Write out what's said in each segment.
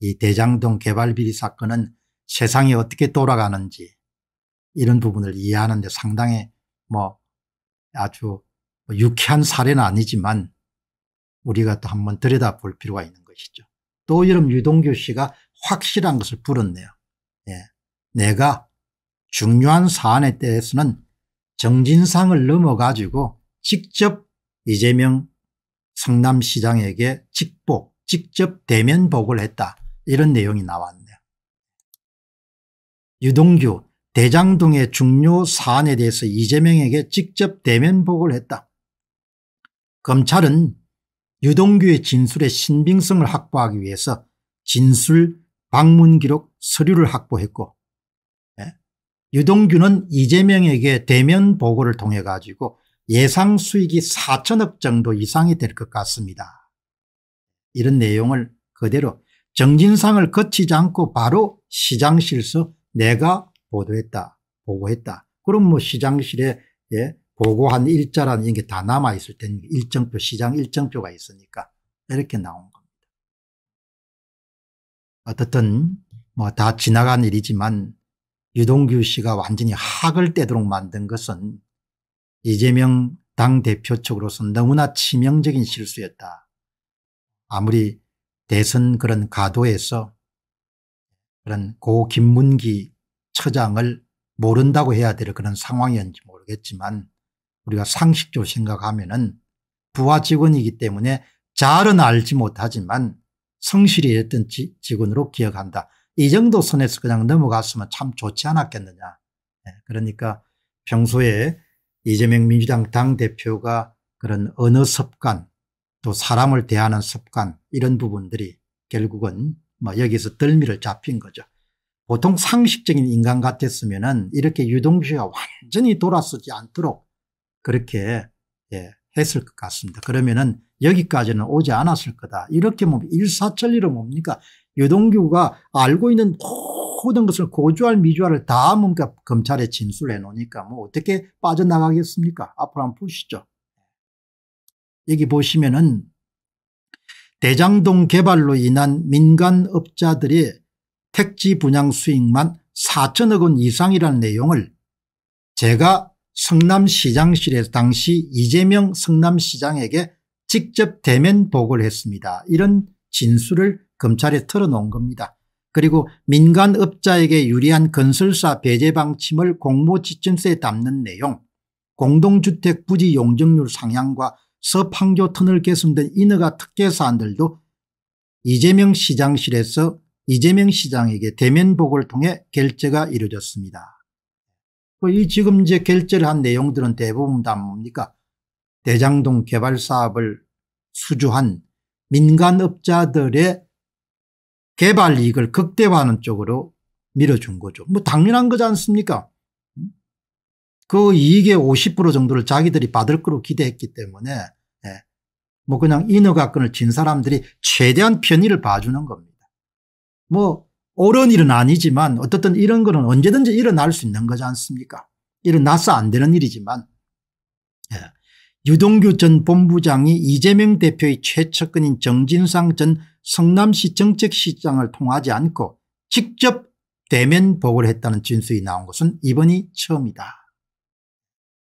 이 대장동 개발비리 사건은 세상이 어떻게 돌아가는지 이런 부분을 이해하는데 상당히 뭐 아주 뭐 유쾌한 사례는 아니지만 우리가 또 한번 들여다볼 필요가 있는 것이죠. 또 이런 유동규 씨가 확실한 것을 불었네요. 예. 내가 중요한 사안에 대해서는 정진상을 넘어가지고 직접 이재명 성남시장에게 직복, 직접 대면복을 했다. 이런 내용이 나왔네요. 유동규 대장동의 중요 사안에 대해서 이재명에게 직접 대면 보고를 했다. 검찰은 유동규의 진술의 신빙성을 확보하기 위해서 진술, 방문 기록, 서류를 확보했고 예? 유동규는 이재명에게 대면 보고를 통해 가지고 예상 수익이 4천억 정도 이상이 될 것 같습니다. 이런 내용을 그대로 정진상을 거치지 않고 바로 시장실서 내가 보도했다 보고했다. 그럼 뭐 시장실에 예, 보고한 일자라는 이런 게다 남아있을 테니까 일정표 시장 일정표가 있으니까 이렇게 나온 겁니다. 어떻든 뭐 다 지나간 일이지만 유동규 씨가 완전히 학을 떼도록 만든 것은 이재명 당대표 측으로서 는 너무나 치명적인 실수였다. 아무리 대선 그런 가도에서 그런 고 김문기 처장을 모른다고 해야 될 그런 상황이었는지 모르겠지만 우리가 상식적으로 생각하면 은 부하 직원이기 때문에 잘은 알지 못하지만 성실히 했던 지, 직원으로 기억한다. 이 정도 선에서 그냥 넘어갔으면 참 좋지 않았겠느냐. 네. 그러니까 평소에 이재명 민주당 당대표가 그런 언어 습관 또 사람을 대하는 습관 이런 부분들이 결국은 뭐 여기서 덜미를 잡힌 거죠. 보통 상식적인 인간 같았으면 은 이렇게 유동주가 완전히 돌아서지 않도록 그렇게 예, 했을 것 같습니다. 그러면 은 여기까지는 오지 않았을 거다. 이렇게 뭐 일사천리로 뭡니까 유동규가 알고 있는 모든 것을 고주할 미주할을 다 뭔가 검찰에 진술해 놓으니까 뭐 어떻게 빠져나가겠습니까 앞으로 한번 보시죠. 여기 보시면은 대장동 개발로 인한 민간업자들의 택지 분양 수익만 4천억 원 이상이라는 내용을 제가 성남시장실에서 당시 이재명 성남시장에게 직접 대면 보고를 했습니다. 이런 진술을 검찰에 털어놓은 겁니다. 그리고 민간업자에게 유리한 건설사 배제 방침을 공모지침서에 담는 내용 공동주택 부지 용적률 상향과 서판교 터널 개선된 인허가 특혜 사안들도 이재명 시장실에서 이재명 시장에게 대면복을 통해 결제가 이루어졌습니다. 그 이 지금 이제 결제를 한 내용들은 대부분 다 뭡니까? 대장동 개발 사업을 수주한 민간업자들의 개발 이익을 극대화하는 쪽으로 밀어준 거죠. 뭐 당연한 거지 않습니까? 그 이익의 50% 정도를 자기들이 받을 거로 기대했기 때문에 예. 뭐 그냥 인허가권을 진 사람들이 최대한 편의를 봐주는 겁니다. 뭐 옳은 일은 아니지만 어떻든 이런 거는 언제든지 일어날 수 있는 거지 않습니까 일어나서 안 되는 일이지만 예. 유동규 전 본부장이 이재명 대표의 최측근인 정진상 전 성남시 정책시장을 통하지 않고 직접 대면 보고를 했다는 진술이 나온 것은 이번이 처음이다.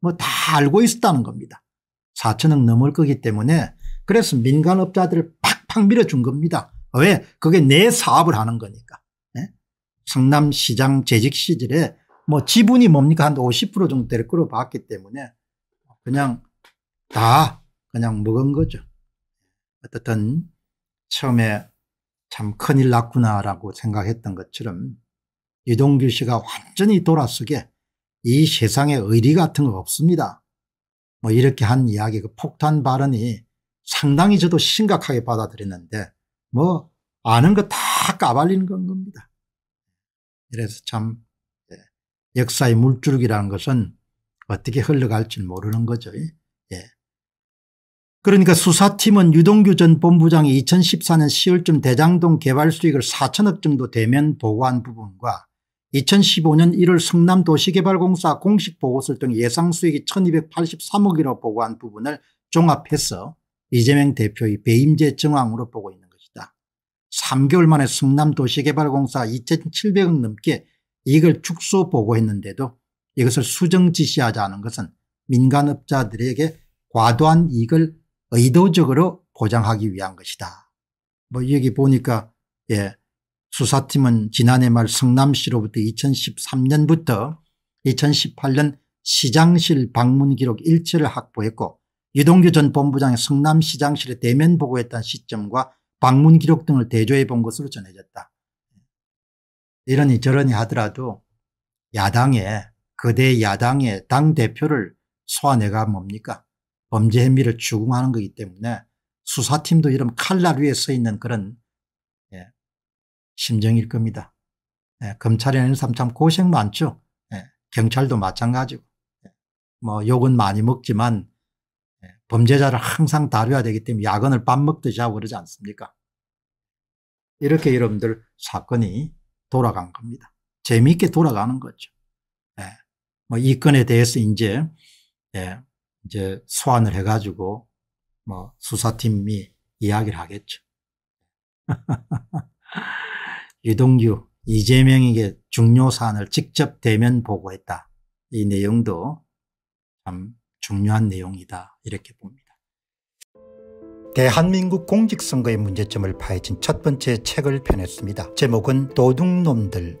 뭐다 알고 있었다는 겁니다. 4천억 넘을 거기 때문에 그래서 민간업자들을 팍팍 밀어준 겁니다. 왜? 그게 내 사업을 하는 거니까. 네? 예? 성남시장 재직 시절에 뭐 지분이 뭡니까 한 50% 정도 를끌어 봤기 때문에 그냥 다 그냥 먹은 거죠. 어떻든 처음에 참 큰일 났구나라고 생각했던 것처럼 유동규 씨가 완전히 돌아서게 이 세상에 의리 같은 거 없습니다. 뭐 이렇게 한 이야기 그 폭탄 발언이 상당히 저도 심각하게 받아들였는데 뭐 아는 거 다 까발리는 건 겁니다. 그래서 참 예, 역사의 물줄기라는 것은 어떻게 흘러갈지 모르는 거죠. 예. 그러니까 수사팀은 유동규 전 본부장이 2014년 10월쯤 대장동 개발 수익을 4천억 정도 대면 보고한 부분과 2015년 1월 성남도시개발공사 공식보고서 를 통해 예상수익이 1283억이라고 보고한 부분을 종합해서 이재명 대표의 배임죄 정황으로 보고 있는 것이다. 3개월 만에 성남도시개발공사 2700억 넘게 이익을 축소 보고했는데도 이것을 수정 지시하자는 것은 민간업자들에게 과도한 이익을 의도적으로 보장하기 위한 것이다. 뭐 여기 보니까 예 수사팀은 지난해 말 성남시로부터 2013년부터 2018년 시장실 방문 기록 일체를 확보했고 유동규 전 본부장이 성남시장실에 대면 보고했던 시점과 방문 기록 등을 대조해 본 것으로 전해졌다. 이러니 저러니 하더라도 야당에 그대 야당의 당대표를 소환해가 뭡니까 범죄 혐의를 추궁하는 거기 때문에 수사팀도 이런 칼날 위에 서 있는 그런 심정일 겁니다. 예, 검찰에는 참 고생 많죠. 예, 경찰도 마찬가지고. 예, 뭐 욕은 많이 먹지만 예, 범죄자를 항상 다뤄야 되기 때문에 야근을 밥 먹듯이 하고 그러지 않습니까? 이렇게 여러분들 사건이 돌아간 겁니다. 재미있게 돌아가는 거죠. 예. 뭐이 건에 대해서 이제, 예. 이제 소환을 해가지고 뭐 수사팀이 이야기를 하겠죠. 유동규, 이재명에게 중요 사안을 직접 대면 보고했다. 이 내용도 참 중요한 내용이다. 이렇게 봅니다. 대한민국 공직선거의 문제점을 파헤친 첫 번째 책을 펴냈습니다. 제목은 도둑놈들